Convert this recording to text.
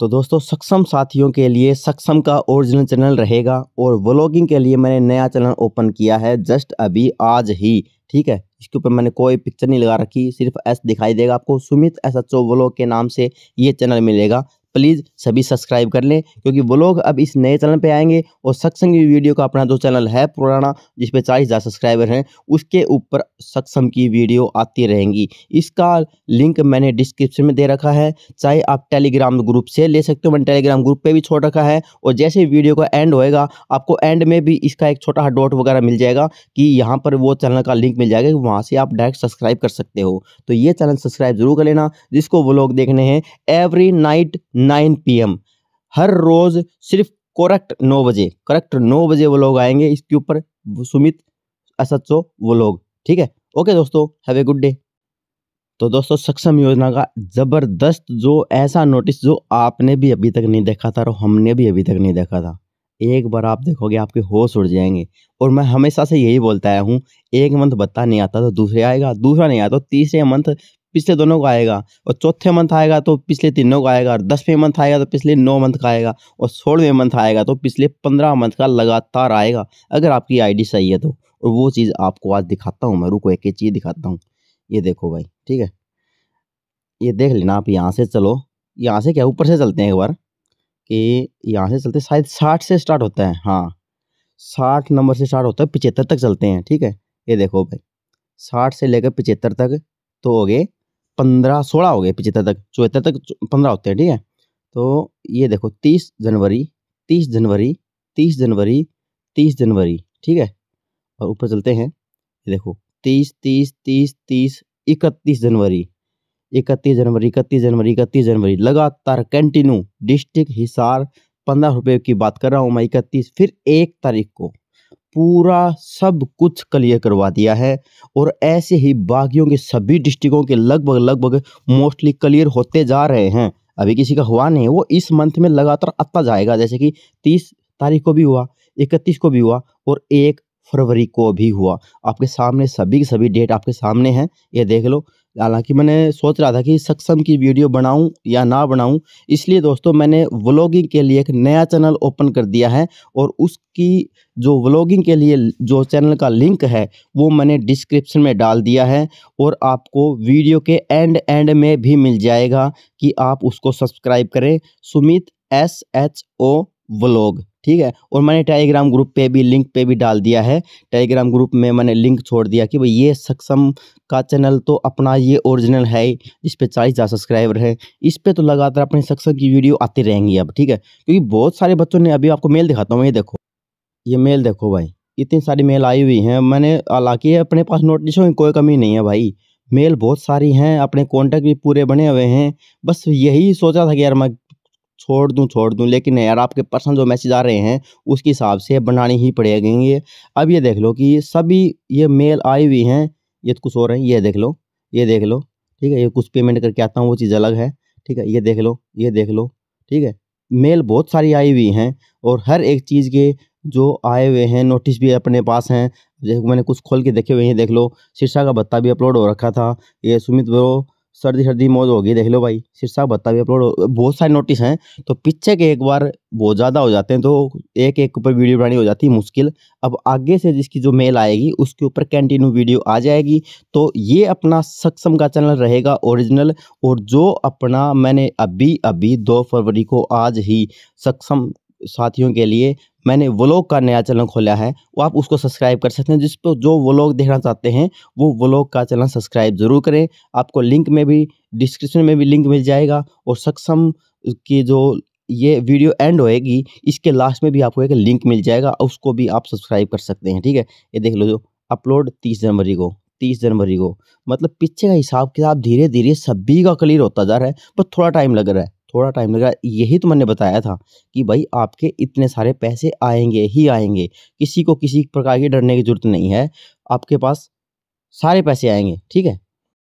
तो दोस्तों सक्षम साथियों के लिए सक्षम का ओरिजिनल चैनल रहेगा और व्लॉगिंग के लिए मैंने नया चैनल ओपन किया है जस्ट अभी आज ही ठीक है इसके ऊपर मैंने कोई पिक्चर नहीं लगा रखी सिर्फ ऐसा दिखाई देगा आपको Sumit S H O vlog के नाम से ये चैनल मिलेगा प्लीज़ सभी सब्सक्राइब कर लें क्योंकि वो लोग अब इस नए चैनल पे आएंगे और सक्षम की वीडियो का अपना जो चैनल है पुराना जिस पर चालीस हज़ार सब्सक्राइबर हैं उसके ऊपर सक्षम की वीडियो आती रहेंगी इसका लिंक मैंने डिस्क्रिप्शन में दे रखा है चाहे आप टेलीग्राम ग्रुप से ले सकते हो मैंने टेलीग्राम ग्रुप पर भी छोड़ रखा है और जैसे वीडियो का एंड होएगा आपको एंड में भी इसका एक छोटा डॉट वगैरह मिल जाएगा कि यहाँ पर वो चैनल का लिंक मिल जाएगा वहाँ से आप डायरेक्ट सब्सक्राइब कर सकते हो तो ये चैनल सब्सक्राइब जरूर कर लेना जिसको वो लोग देखने हैं एवरी नाइट नाइन पी हर रोज़ सिर्फ करेक्ट नौ बजे करेक्ट नौ बजे वो लोग आएंगे इसके ऊपर सुमित असत्सो वो लोग ठीक है ओके दोस्तों हैव ए गुड डे तो दोस्तों सक्षम योजना का ज़बरदस्त जो ऐसा नोटिस जो आपने भी अभी तक नहीं देखा था और हमने भी अभी तक नहीं देखा था एक बार आप देखोगे आपके होश उड़ जाएंगे और मैं हमेशा से यही बोलता आया हूँ एक मंथ बत्ता नहीं आता तो दूसरे आएगा दूसरा नहीं आता तो तीसरे मंथ पिछले दोनों का आएगा और चौथे मंथ आएगा तो पिछले तीनों का आएगा और दसवें मंथ आएगा तो पिछले नौ मंथ का आएगा और सोलहवें मंथ आएगा तो पिछले पंद्रह मंथ का लगातार आएगा अगर आपकी आईडी सही है तो और वो चीज़ आपको आज दिखाता हूँ मैं रुको एक एक चीज़ दिखाता हूँ ये देखो भाई ठीक है ये देख लेना आप यहाँ से चलो यहाँ से क्या ऊपर से चलते हैं एक बार कि यहाँ से चलते शायद साठ से स्टार्ट होता है हाँ साठ नंबर से स्टार्ट होता है पिचहत्तर तक चलते हैं ठीक है ये देखो भाई साठ से लेकर पिचहत्तर तक तो हो गए पंद्रह सोलह हो गए पिछहत्तर तक चौहत्तर तक पंद्रह होते हैं ठीक है तो ये देखो तीस जनवरी तीस जनवरी तीस जनवरी तीस जनवरी ठीक है और ऊपर चलते हैं ये देखो तीस तीस तीस तीस इकतीस जनवरी इकतीस जनवरी इकतीस जनवरी इकतीस जनवरी लगातार कंटिन्यू डिस्ट्रिक्ट हिसार पंद्रह रुपये की बात कर रहा हूँ मैं इकतीस फिर एक तारीख को पूरा सब कुछ क्लियर करवा दिया है और ऐसे ही बाकियों के सभी डिस्ट्रिक्टों के लगभग लगभग मोस्टली क्लियर होते जा रहे हैं अभी किसी का हुआ नहीं वो इस मंथ में लगातार आता जाएगा जैसे कि तीस तारीख को भी हुआ इकतीस को भी हुआ और एक फरवरी को भी हुआ आपके सामने सभी के सभी डेट आपके सामने हैं ये देख लो हालांकि मैंने सोच रहा था कि सक्षम की वीडियो बनाऊं या ना बनाऊं इसलिए दोस्तों मैंने व्लॉगिंग के लिए एक नया चैनल ओपन कर दिया है और उसकी जो व्लॉगिंग के लिए जो चैनल का लिंक है वो मैंने डिस्क्रिप्शन में डाल दिया है और आपको वीडियो के एंड एंड में भी मिल जाएगा कि आप उसको सब्सक्राइब करें Sumit S H O vlog ठीक है और मैंने टेलीग्राम ग्रुप पे भी लिंक पे भी डाल दिया है टेलीग्राम ग्रुप में मैंने लिंक छोड़ दिया कि भाई ये सक्षम का चैनल तो अपना ये ओरिजिनल है इस पर चालीस हज़ार सब्सक्राइबर है इस पर तो लगातार अपने सक्षम की वीडियो आती रहेंगी अब ठीक है क्योंकि बहुत सारे बच्चों ने अभी आपको मेल दिखाता हूँ ये देखो ये मेल देखो भाई इतनी सारी मेल आई हुई हैं मैंने हालांकि अपने पास नोटिस की कोई कमी नहीं है भाई मेल बहुत सारी हैं अपने कॉन्टैक्ट भी पूरे बने हुए हैं बस यही सोचा था कि यार मैं छोड़ दूँ छोड़ दूँ लेकिन यार आपके पर्सनल जो मैसेज आ रहे हैं उसके हिसाब से बनानी ही पड़ेगी अब ये देख लो कि ये सभी ये मेल आई हुई हैं ये तो कुछ और हैं ये देख लो ये देख लो ठीक है ये कुछ पेमेंट करके आता हूँ वो चीज़ अलग है ठीक है ये देख लो ये देख लो ठीक है मेल बहुत सारी आई हुई हैं और हर एक चीज़ के जो आए हुए हैं नोटिस भी अपने पास हैं जैसे मैंने कुछ खोल के देखे हुए हैं देख लो शीर्षा का भत्ता भी अपलोड हो रखा था ये सुमित ब्रो सर्दी सर्दी मौज होगी देख लो भाई शीर्षक भत्ता भी अपलोड बहुत सारे नोटिस हैं तो पीछे के एक बार बहुत ज़्यादा हो जाते हैं तो एक एक ऊपर वीडियो बनानी हो जाती है मुश्किल अब आगे से जिसकी जो मेल आएगी उसके ऊपर कंटिन्यू वीडियो आ जाएगी तो ये अपना सक्षम का चैनल रहेगा ओरिजिनल और जो अपना मैंने अभी अभी दो फरवरी को आज ही सक्षम साथियों के लिए मैंने व्लॉग का नया चैनल खोला है वो आप उसको सब्सक्राइब कर सकते हैं जिस पर जो व्लॉग देखना चाहते हैं वो व्लॉग का चैनल सब्सक्राइब ज़रूर करें आपको लिंक में भी डिस्क्रिप्शन में भी लिंक मिल जाएगा और सक्षम की जो ये वीडियो एंड होएगी इसके लास्ट में भी आपको एक लिंक मिल जाएगा उसको भी आप सब्सक्राइब कर सकते हैं ठीक है ये देख लो जो अपलोड तीस जनवरी को तीस जनवरी को मतलब पीछे का हिसाब किताब धीरे धीरे सभी का क्लियर होता जा रहा है पर थोड़ा टाइम लग रहा है थोड़ा टाइम लगेगा यही तो मैंने बताया था कि भाई आपके इतने सारे पैसे आएंगे ही आएंगे किसी को किसी प्रकार की डरने की ज़रूरत नहीं है आपके पास सारे पैसे आएंगे ठीक है